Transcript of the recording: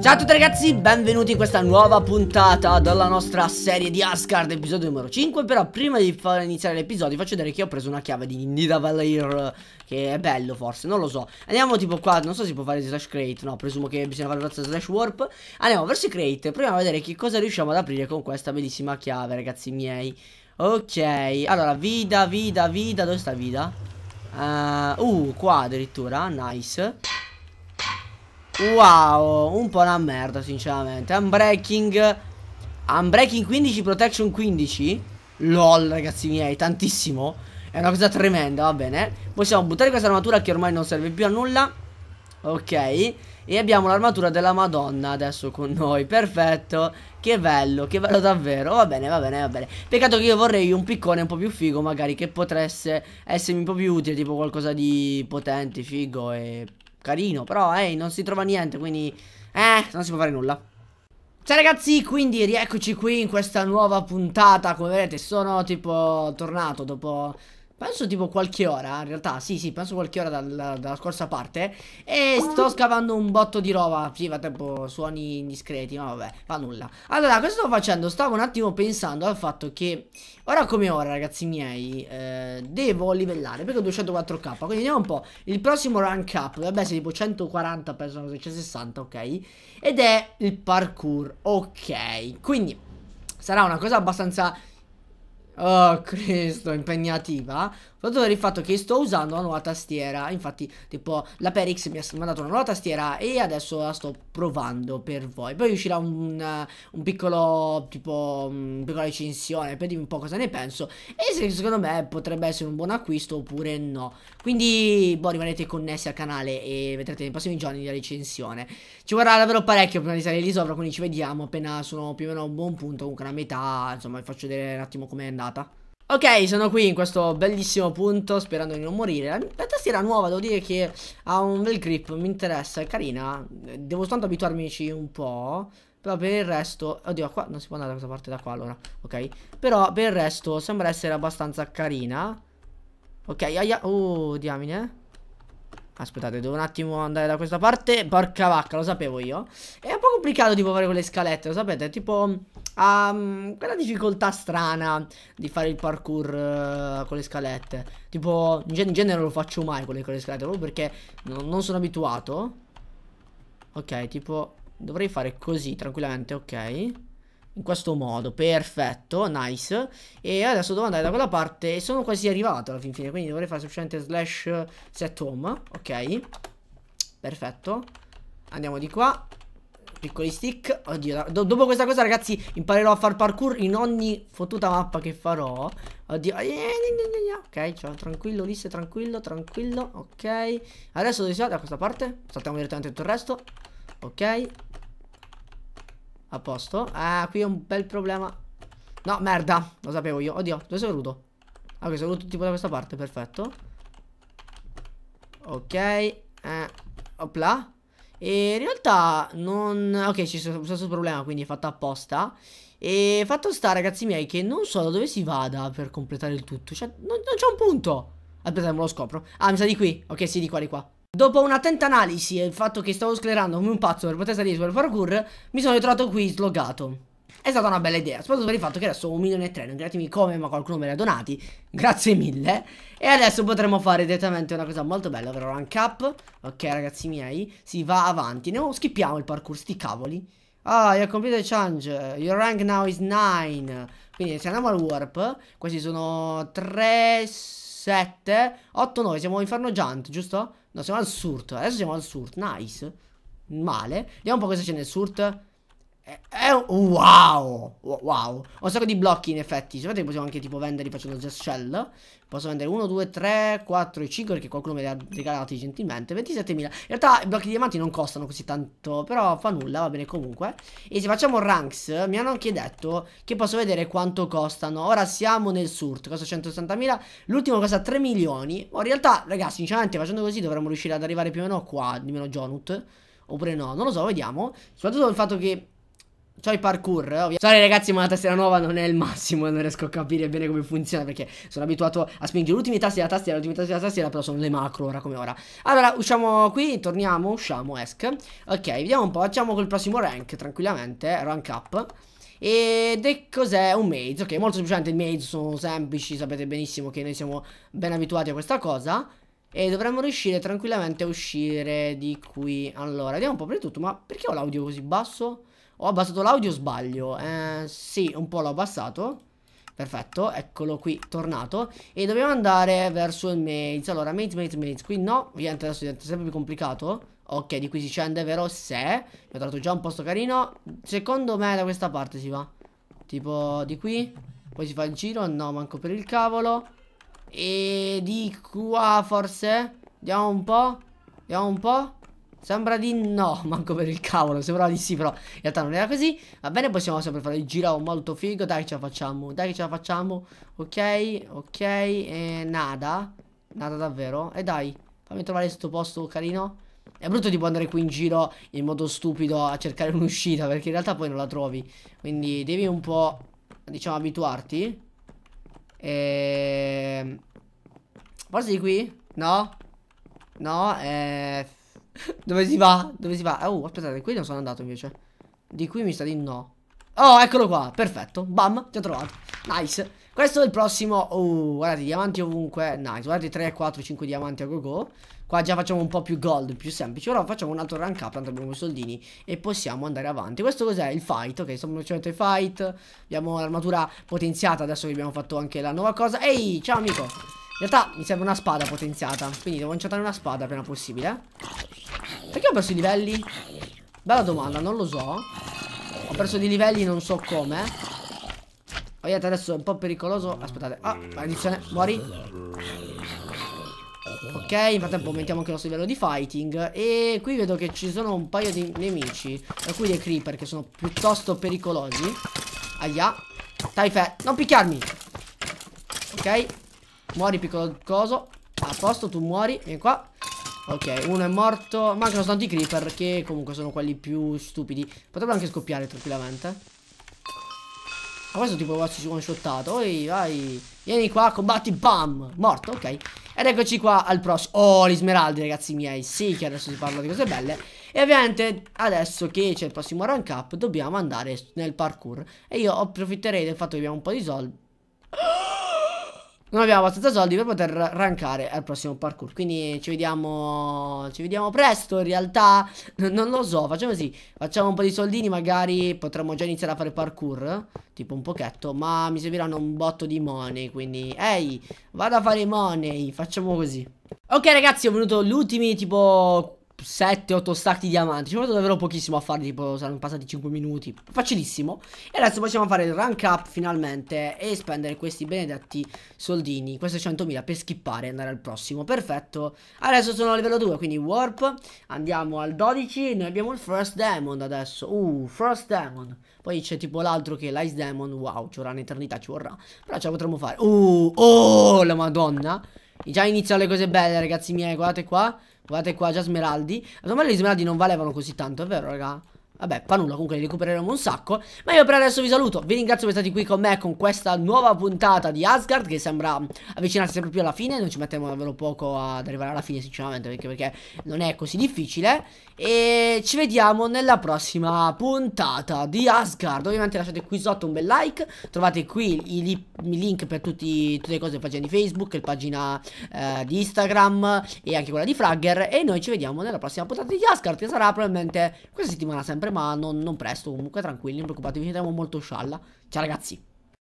Ciao a tutti ragazzi, benvenuti in questa nuova puntata della nostra serie di Asgard, episodio numero 5 Però prima di iniziare l'episodio faccio vedere che ho preso una chiave di Nidavellir Che è bello forse, non lo so Andiamo tipo qua, non so se si può fare slash crate, no, presumo che bisogna fare forza slash warp Andiamo verso crate, proviamo a vedere che cosa riusciamo ad aprire con questa bellissima chiave ragazzi miei Ok, allora vida, vida, vida, dove sta vida? Uh, uh qua addirittura, nice Wow, un po' una merda sinceramente Unbreaking Unbreaking 15, Protection 15 Lol ragazzi miei, tantissimo È una cosa tremenda, va bene Possiamo buttare questa armatura che ormai non serve più a nulla Ok E abbiamo l'armatura della Madonna adesso con noi Perfetto Che bello, che bello davvero Va bene, va bene, va bene Peccato che io vorrei un piccone un po' più figo Magari che potesse essermi un po' più utile Tipo qualcosa di potente, figo e carino, però eh, non si trova niente, quindi eh, non si può fare nulla. Ciao ragazzi, quindi rieccoci qui in questa nuova puntata, come vedete sono tipo tornato dopo Penso tipo qualche ora, in realtà, sì, sì, penso qualche ora dalla, dalla scorsa parte. E sto ah. scavando un botto di roba. Sì, va tempo, suoni indiscreti, ma vabbè, fa nulla. Allora, cosa sto facendo? Stavo un attimo pensando al fatto che, ora come ora, ragazzi miei, eh, devo livellare, perché ho 204k. Quindi vediamo un po', il prossimo rank up dovrebbe essere tipo 140, penso, 160, ok? Ed è il parkour, ok? Quindi, sarà una cosa abbastanza Oh Cristo, impegnativa. Fatto per il fatto che sto usando una nuova tastiera. Infatti, tipo, la Perix mi ha mandato una nuova tastiera e adesso la sto provando per voi. Poi uscirà un, un piccolo, tipo, una piccola recensione per dirvi un po' cosa ne penso. E se secondo me potrebbe essere un buon acquisto oppure no. Quindi, boh, rimanete connessi al canale e vedrete nei prossimi giorni la recensione. Ci vorrà davvero parecchio prima di salire lì sopra, quindi ci vediamo appena sono più o meno a un buon punto, comunque la metà. Insomma, vi faccio vedere un attimo come è andato andata Ok, sono qui in questo bellissimo punto sperando di non morire. La, tastiera nuova, devo dire che ha un bel grip, mi interessa, è carina. Devo soltanto abituarmici un po'. Però per il resto... Oddio, qua non si può andare da questa parte da qua allora. Ok. Però per il resto sembra essere abbastanza carina. Ok, aia... Oh, diamine. Aspettate, devo un attimo andare da questa parte. Porca vacca, lo sapevo io. È un po' complicato tipo fare quelle scalette, lo sapete? Tipo ha um, quella difficoltà strana di fare il parkour uh, con le scalette. Tipo, in, gen in, genere non lo faccio mai con le, con le scalette, proprio perché non, non sono abituato. Ok, tipo, dovrei fare così tranquillamente, ok. In questo modo, perfetto, nice. E adesso devo andare da quella parte e sono quasi arrivato alla fin fine, quindi dovrei fare sufficiente slash set home, ok. Perfetto. Andiamo di qua Piccoli stick Oddio do Dopo questa cosa ragazzi Imparerò a far parkour In ogni fottuta mappa che farò Oddio eh, eh, eh, Ok cioè, Tranquillo Ulisse Tranquillo Tranquillo Ok Adesso dove siamo? Da questa parte Saltiamo direttamente tutto il resto Ok A posto Ah qui è un bel problema No merda Lo sapevo io Oddio Dove sono venuto? Ah ok sono venuto tipo da questa parte Perfetto Ok eh, Opla e in realtà non... Ok, ci sono stato un problema, quindi è fatta apposta. E fatto sta, ragazzi miei, che non so da dove si vada per completare il tutto. Cioè, non, non c'è un punto. Aspetta, me lo scopro. Ah, mi sa di qui. Ok, sì, di qua, di qua. Dopo un'attenta analisi e il fatto che stavo sclerando come un pazzo per poter salire sul parkour, mi sono ritrovato qui slogato. È stata una bella idea, soprattutto per il fatto che adesso ho un milione e tre, non credetemi come, ma qualcuno me li ha donati. Grazie mille. E adesso potremo fare direttamente una cosa molto bella, ovvero rank up. Ok, ragazzi miei, si va avanti. No, schippiamo il parkour, sti cavoli. Ah, your computer change. Your rank now is 9. Quindi se andiamo al warp, questi sono 3, 7, 8, 9. Siamo inferno giant, giusto? No, siamo al surt. Adesso siamo al surt, nice. Male. Vediamo un po' cosa c'è nel surt. È un wow Wow Ho un sacco di blocchi in effetti Sapete cioè, che possiamo anche tipo venderli facendo just shell Posso vendere 1, 2, 3, 4 e 5 Perché qualcuno me li ha regalati gentilmente 27.000 In realtà i blocchi di diamanti non costano così tanto Però fa nulla va bene comunque E se facciamo ranks Mi hanno anche detto Che posso vedere quanto costano Ora siamo nel surt Costa 160.000 L'ultimo costa 3 milioni Ma in realtà ragazzi sinceramente facendo così Dovremmo riuscire ad arrivare più o meno qua Di meno Jonut Oppure no, non lo so, vediamo Soprattutto il fatto che C'ho i parkour, eh, Sorry ragazzi, ma la tastiera nuova non è il massimo. Non riesco a capire bene come funziona perché sono abituato a spingere l'ultima tasti della tastiera, l'ultima tasti della tastiera, però sono le macro ora come ora. Allora, usciamo qui, torniamo, usciamo, esc. Ok, vediamo un po', facciamo col prossimo rank tranquillamente, eh, rank up. Ed è cos'è un maze? Ok, molto semplicemente i maze sono semplici, sapete benissimo che noi siamo ben abituati a questa cosa. E dovremmo riuscire tranquillamente a uscire di qui. Allora, vediamo un po' per tutto, ma perché ho l'audio così basso? Ho abbassato l'audio o sbaglio? Eh, sì, un po' l'ho abbassato. Perfetto, eccolo qui, tornato E dobbiamo andare verso il maze Allora, maze, maze, maze Qui no, ovviamente adesso diventa sempre più complicato Ok, di qui si scende, vero? Se Mi ho trovato già un posto carino Secondo me da questa parte si va Tipo di qui Poi si fa il giro, no, manco per il cavolo E di qua forse Andiamo un po' Andiamo un po' Sembra di no, manco per il cavolo, sembra di sì, però in realtà non era così. Va bene, possiamo sempre fare il giro molto figo, dai che ce la facciamo, dai che ce la facciamo. Ok, ok, e nada, nada davvero. E dai, fammi trovare questo posto carino. È brutto tipo andare qui in giro in modo stupido a cercare un'uscita, perché in realtà poi non la trovi. Quindi devi un po', diciamo, abituarti. E... Ehm, forse di qui? No? No? Eh... Dove si va? Dove si va? Eh, oh, aspettate, qui non sono andato invece. Di qui mi sta di no. Oh, eccolo qua, perfetto. Bam, ti ho trovato. Nice. Questo è il prossimo. Oh, guardate, diamanti ovunque. Nice. Guardate, 3, 4, 5 diamanti a go go. Qua già facciamo un po' più gold, più semplice. Ora facciamo un altro rank up, tanto abbiamo soldini e possiamo andare avanti. Questo cos'è? Il fight, ok, stiamo facendo il fight. Abbiamo l'armatura potenziata adesso che abbiamo fatto anche la nuova cosa. Ehi, ciao amico. In realtà mi serve una spada potenziata Quindi devo lanciare una spada appena possibile Perché ho perso i livelli? Bella domanda, non lo so Ho perso dei livelli, non so come Ovviamente adesso è un po' pericoloso Aspettate, ah, maledizione, muori Ok, in frattempo aumentiamo anche il nostro livello di fighting E qui vedo che ci sono un paio di nemici Tra cui dei creeper che sono piuttosto pericolosi Aia Dai, Fe, non picchiarmi Ok Muori piccolo coso A posto tu muori Vieni qua Ok uno è morto Mancano tanti creeper Che comunque sono quelli più stupidi Potrebbero anche scoppiare tranquillamente Ma questo tipo quasi one shottato Oi vai Vieni qua combatti Bam Morto ok ed eccoci qua al prossimo Oh gli smeraldi ragazzi miei Sì che adesso si parla di cose belle E ovviamente adesso che c'è il prossimo rank up Dobbiamo andare nel parkour E io approfitterei del fatto che abbiamo un po' di soldi non abbiamo abbastanza soldi per poter rankare al prossimo parkour. Quindi ci vediamo, ci vediamo presto. In realtà, non lo so. Facciamo così: facciamo un po' di soldini. Magari potremmo già iniziare a fare parkour. Tipo un pochetto. Ma mi serviranno un botto di money. Quindi, ehi, vado a fare money. Facciamo così. Ok, ragazzi, ho venuto l'ultimo tipo 7-8 stacchi di diamanti. Ci ho fatto davvero pochissimo a farli, tipo saranno passati 5 minuti. Facilissimo. E adesso possiamo fare il rank up finalmente e spendere questi benedetti soldini, queste 100.000 per skippare e andare al prossimo. Perfetto. Adesso sono a livello 2, quindi warp. Andiamo al 12. Noi abbiamo il first diamond adesso. Uh, first diamond. Poi c'è tipo l'altro che è l'ice diamond. Wow, ci vorrà un'eternità, ci vorrà. Però ce la potremmo fare. Uh, oh, la madonna. Già iniziano le cose belle, ragazzi miei, guardate qua. Guardate qua, già smeraldi. Ma domani gli smeraldi non valevano così tanto, è vero, raga? Vabbè, fa nulla, comunque li recupereremo un sacco. Ma io per adesso vi saluto, vi ringrazio per essere stati qui con me con questa nuova puntata di Asgard che sembra avvicinarsi sempre più alla fine. Non ci mettiamo davvero poco ad arrivare alla fine, sinceramente, perché, perché non è così difficile. E ci vediamo nella prossima puntata di Asgard. Ovviamente lasciate qui sotto un bel like, trovate qui i, li i link per tutti, tutte le cose, la pagina di Facebook, la pagina eh, di Instagram e anche quella di Fragger. E noi ci vediamo nella prossima puntata di Asgard che sarà probabilmente questa settimana sempre ma non, non presto. Comunque, tranquilli, non preoccupatevi, ne molto scialla. Ciao ragazzi.